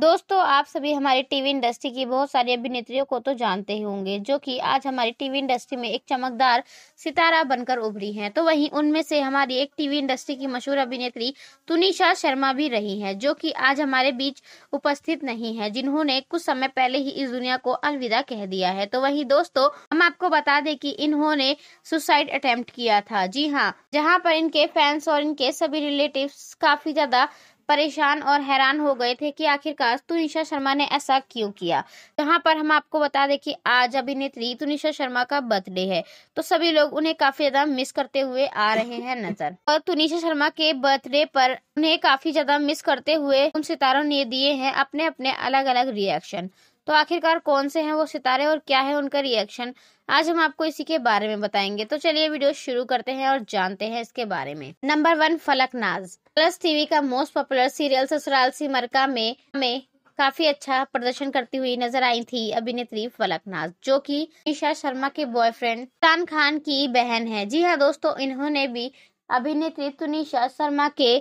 दोस्तों आप सभी हमारी टीवी इंडस्ट्री की बहुत सारी अभिनेत्रियों को तो जानते ही होंगे जो कि आज हमारी टीवी इंडस्ट्री में एक चमकदार सितारा बनकर उभरी हैं तो वहीं उनमें से हमारी एक टीवी इंडस्ट्री की मशहूर अभिनेत्री तुनिशा शर्मा भी रही हैं जो कि आज हमारे बीच उपस्थित नहीं है जिन्होंने कुछ समय पहले ही इस दुनिया को अलविदा कह दिया है तो वही दोस्तों हम आपको बता दें की इन्होंने सुसाइड अटेम्प्ट किया था जी हाँ जहाँ पर इनके फैंस और इनके सभी रिलेटिव काफी ज्यादा परेशान और हैरान हो गए थे कि आखिरकार तुनिशा शर्मा ने ऐसा क्यों किया यहाँ पर हम आपको बता दें कि आज अभिनेत्री तुनिशा शर्मा का बर्थडे है तो सभी लोग उन्हें काफी ज्यादा मिस करते हुए आ रहे हैं नजर और तुनिशा शर्मा के बर्थडे पर उन्हें काफी ज्यादा मिस करते हुए उन सितारों ने दिए हैं अपने अपने अलग अलग रिएक्शन तो आखिरकार कौन से हैं वो सितारे और क्या है उनका रिएक्शन आज हम आपको इसी के बारे में बताएंगे तो चलिए वीडियो शुरू करते हैं और जानते हैं इसके बारे में number one Falak Naaz plus TV का मोस्ट पॉपुलर सीरियल ससुराल सिमरका में में काफी अच्छा प्रदर्शन करती हुई नजर आई थी अभिनेत्री फलकनाज जो कि निशा शर्मा के बॉयफ्रेंड शान खान की बहन है जी हाँ दोस्तों इन्होंने भी अभिनेत्री तुनिशा शर्मा के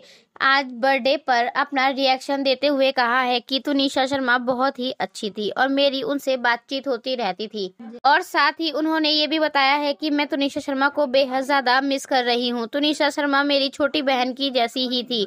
आज बर्थडे पर अपना रिएक्शन देते हुए कहा है कि तुनिशा शर्मा बहुत ही अच्छी थी और मेरी उनसे बातचीत होती रहती थी और साथ ही उन्होंने ये भी बताया है कि मैं तुनिशा शर्मा को बेहद ज़्यादा मिस कर रही हूँ तुनिशा शर्मा मेरी छोटी बहन की जैसी ही थी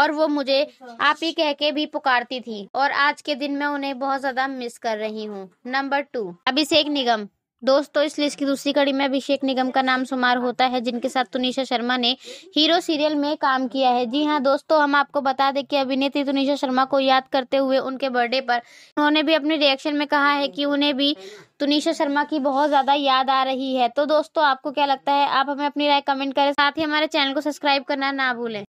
और वो मुझे आप ही कह के भी पुकारती थी और आज के दिन मैं उन्हें बहुत ज़्यादा मिस कर रही हूँ नंबर टू अभिषेक निगम दोस्तों इस लिस्ट की दूसरी कड़ी में अभिषेक निगम का नाम शुमार होता है जिनके साथ तुनिशा शर्मा ने हीरो सीरियल में काम किया है जी हाँ दोस्तों हम आपको बता दें कि अभिनेत्री तुनिशा शर्मा को याद करते हुए उनके बर्थडे पर उन्होंने भी अपने रिएक्शन में कहा है कि उन्हें भी तुनिशा शर्मा की बहुत ज़्यादा याद आ रही है तो दोस्तों आपको क्या लगता है आप हमें अपनी राय कमेंट करें साथ ही हमारे चैनल को सब्सक्राइब करना ना भूलें